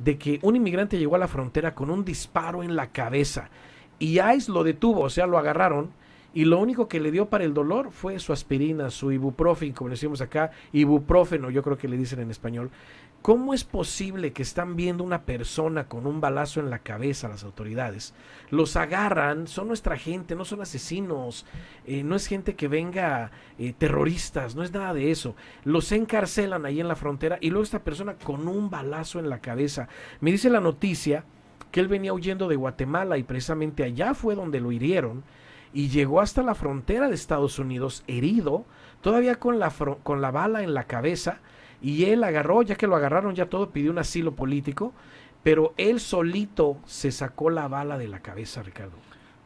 de que un inmigrante llegó a la frontera con un disparo en la cabeza y ICE lo detuvo, o sea, lo agarraron y lo único que le dio para el dolor fue su aspirina, su ibuprofen, como decimos acá, ibuprofeno, yo creo que le dicen en español. ¿Cómo es posible que están viendo una persona con un balazo en la cabeza las autoridades? Los agarran, son nuestra gente, no son asesinos, eh, no es gente que venga eh, terroristas, no es nada de eso. Los encarcelan ahí en la frontera y luego esta persona con un balazo en la cabeza. Me dice la noticia que él venía huyendo de Guatemala y precisamente allá fue donde lo hirieron y llegó hasta la frontera de Estados Unidos herido, todavía con la, con la bala en la cabeza, y él agarró, ya que lo agarraron ya todo, pidió un asilo político, pero él solito se sacó la bala de la cabeza, Ricardo.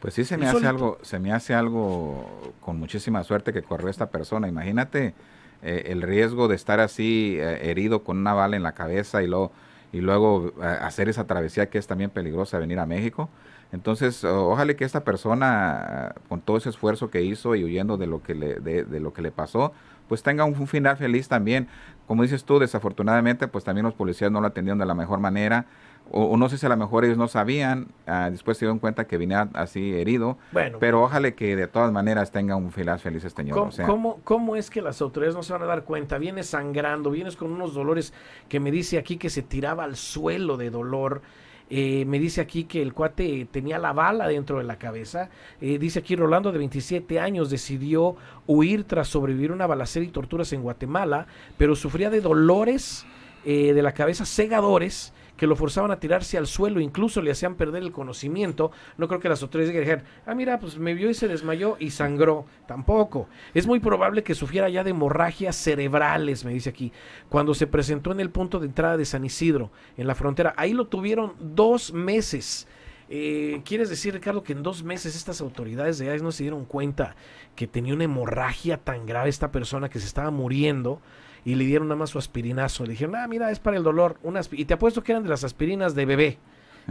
Pues sí, se me, hace algo, se me hace algo con muchísima suerte que corrió esta persona. Imagínate eh, el riesgo de estar así eh, herido con una bala en la cabeza y luego y luego hacer esa travesía que es también peligrosa, venir a México. Entonces, ojalá que esta persona, ah, con todo ese esfuerzo que hizo y huyendo de lo que le, de, lo que le pasó, pues tenga un, un, final feliz también. Como dices tú, desafortunadamente, pues también los policías no lo atendieron de la mejor manera o, no sé si a lo mejor ellos no sabían, ah, después se dieron cuenta que venía así herido, pero ojalá que de todas maneras tenga un filas feliz este año ¿Cómo, ¿cómo, es que las autoridades no se van a dar cuenta? Vienes sangrando, vienes con unos dolores que me dice aquí que se tiraba al suelo de dolor. Eh, me dice aquí que el cuate tenía la bala dentro de la cabeza. Eh, dice aquí Rolando, de 27 años, decidió huir tras sobrevivir una balacera y torturas en Guatemala, pero sufría de dolores eh, de la cabeza cegadores que lo forzaban a tirarse al suelo, incluso le hacían perder el conocimiento. No creo que las autoridades dijeran, ah, mira, pues me vio y se desmayó y sangró. Tampoco. Es muy probable que sufriera ya de hemorragias cerebrales, me dice aquí, cuando se presentó en el punto de entrada de San Isidro, en la frontera. Ahí lo tuvieron dos meses. Eh, ¿Quieres decir, Ricardo, que en dos meses estas autoridades de AIS no se dieron cuenta que tenía una hemorragia tan grave esta persona que se estaba muriendo? y le dieron nada más su aspirinazo. Le dijeron, ah, mira, es para el dolor. Una y te apuesto que eran de las aspirinas de bebé,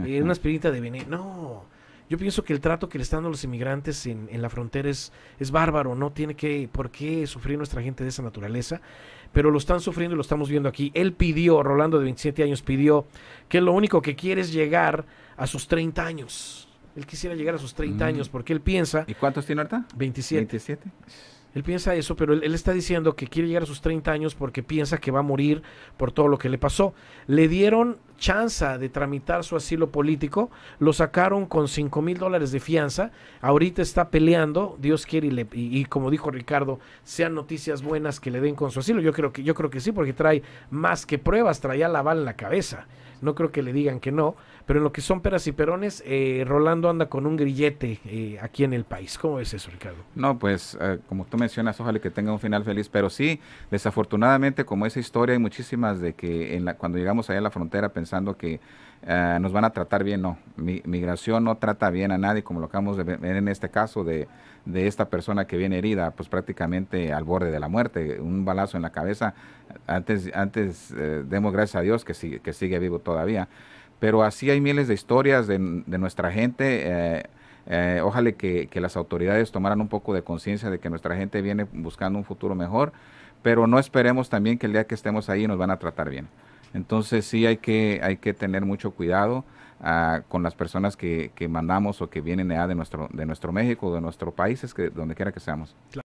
eh, una aspirinita de veneno. No, yo pienso que el trato que le están dando los inmigrantes en, en la frontera es, es, bárbaro, no tiene que, por qué sufrir nuestra gente de esa naturaleza, pero lo están sufriendo y lo estamos viendo aquí. Él pidió, Rolando de 27 años, pidió que lo único que quiere es llegar a sus 30 años. Él quisiera llegar a sus 30 mm. años porque él piensa... ¿Y cuántos tiene ahorita? 27. 27. Él piensa eso, pero él, está diciendo que quiere llegar a sus 30 años porque piensa que va a morir por todo lo que le pasó. Le dieron chance de tramitar su asilo político, lo sacaron con 5 mil dólares de fianza, ahorita está peleando, Dios quiere y, como dijo Ricardo, sean noticias buenas que le den con su asilo, yo creo que, yo creo que sí, porque trae más que pruebas, traía la bala en la cabeza, no creo que le digan que no, pero en lo que son peras y perones, eh, Rolando anda con un grillete eh, aquí en el país. ¿Cómo es eso, Ricardo? No, pues eh, como tú mencionas, ojalá que tenga un final feliz, pero sí, desafortunadamente como esa historia hay muchísimas de que en la, cuando llegamos allá a la frontera pensando que eh, nos van a tratar bien, no. Mi, migración no trata bien a nadie, como lo acabamos de ver en este caso de, esta persona que viene herida, pues prácticamente al borde de la muerte, un balazo en la cabeza. Antes, antes eh, demos gracias a Dios que sigue, que sigue vivo todavía. Pero así hay miles de historias de, nuestra gente. Eh, ojalá que, que, las autoridades tomaran un poco de conciencia de que nuestra gente viene buscando un futuro mejor, pero no esperemos también que el día que estemos ahí nos van a tratar bien. Entonces sí hay que, hay que tener mucho cuidado ah, con las personas que, mandamos o que vienen de, de, nuestro, de nuestro México, de nuestro país, es que, donde quiera que seamos.